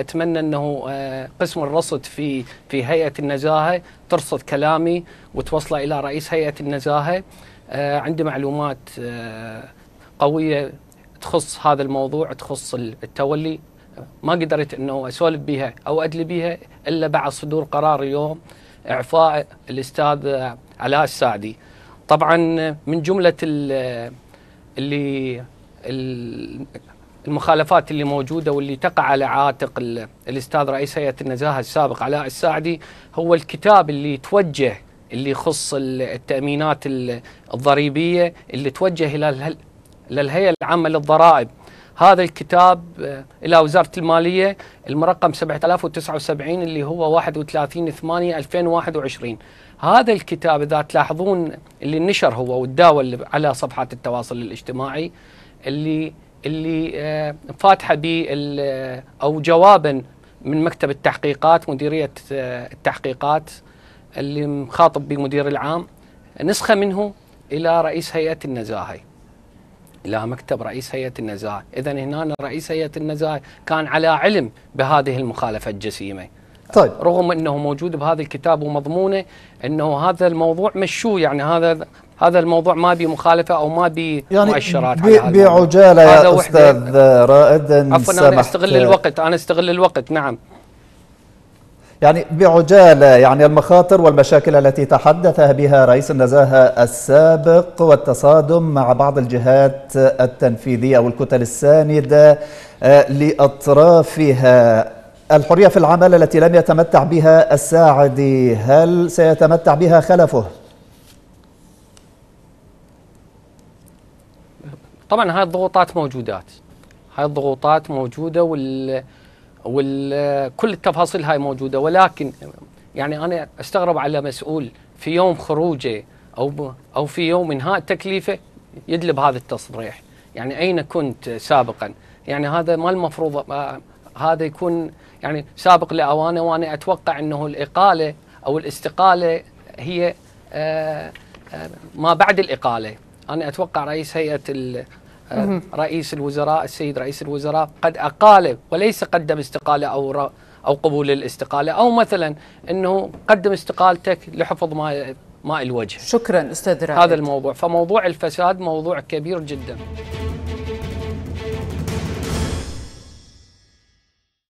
اتمنى انه آه، قسم الرصد في في هيئه النزاهه ترصد كلامي وتوصله الى رئيس هيئه النزاهه آه، عندي معلومات آه، قويه تخص هذا الموضوع تخص التولي ما قدرت انه اسولف بها او ادلي بها الا بعد صدور قرار اليوم اعفاء الاستاذ علاء السعدي طبعا من جمله اللي المخالفات اللي موجوده واللي تقع على عاتق الاستاذ رئيس هيئه النزاهه السابق علاء الساعدي هو الكتاب اللي توجه اللي يخص التامينات الضريبيه اللي توجه الى للهيئه العامه للضرائب هذا الكتاب آه، الى وزاره الماليه المرقم 7079 اللي هو 31 8 2021 هذا الكتاب اذا تلاحظون اللي نشر هو والداول على صفحات التواصل الاجتماعي اللي اللي آه، فاتحه ب آه، او جوابا من مكتب التحقيقات مديريه آه، التحقيقات اللي مخاطب بمدير العام نسخه منه الى رئيس هيئه النزاهه الى مكتب رئيس هيئه النزاهه، اذا هنا رئيس هيئه النزاهه كان على علم بهذه المخالفه الجسيمه. طيب رغم انه موجود بهذا الكتاب ومضمونه انه هذا الموضوع مشوه يعني هذا هذا الموضوع ما بي مخالفه او ما بي يعني مؤشرات بي بعجاله يا استاذ رائد إن عفوا انا استغل الوقت انا استغل الوقت نعم يعني بعجالة يعني المخاطر والمشاكل التي تحدث بها رئيس النزاهة السابق والتصادم مع بعض الجهات التنفيذية والكتل الساندة آه، لأطرافها الحرية في العمل التي لم يتمتع بها الساعدي هل سيتمتع بها خلفه؟ طبعا هاي الضغوطات موجودات هاي الضغوطات موجوده وال وال كل التفاصيل هاي موجوده ولكن يعني انا استغرب على مسؤول في يوم خروجه او او في يوم انهاء تكليفه يدلب هذا التصريح يعني اين كنت سابقا يعني هذا ما المفروض آه، هذا يكون يعني سابق لاوانه وانا اتوقع انه الاقاله او الاستقاله هي آه، آه، ما بعد الاقاله انا اتوقع رئيس هيئه آه، رئيس الوزراء السيد رئيس الوزراء قد أقال وليس قدم استقالة أو أو قبول الاستقالة أو مثلا أنه قدم استقالتك لحفظ ماء ماء الوجه شكرا أستاذ رائد. هذا الموضوع فموضوع الفساد موضوع كبير جداً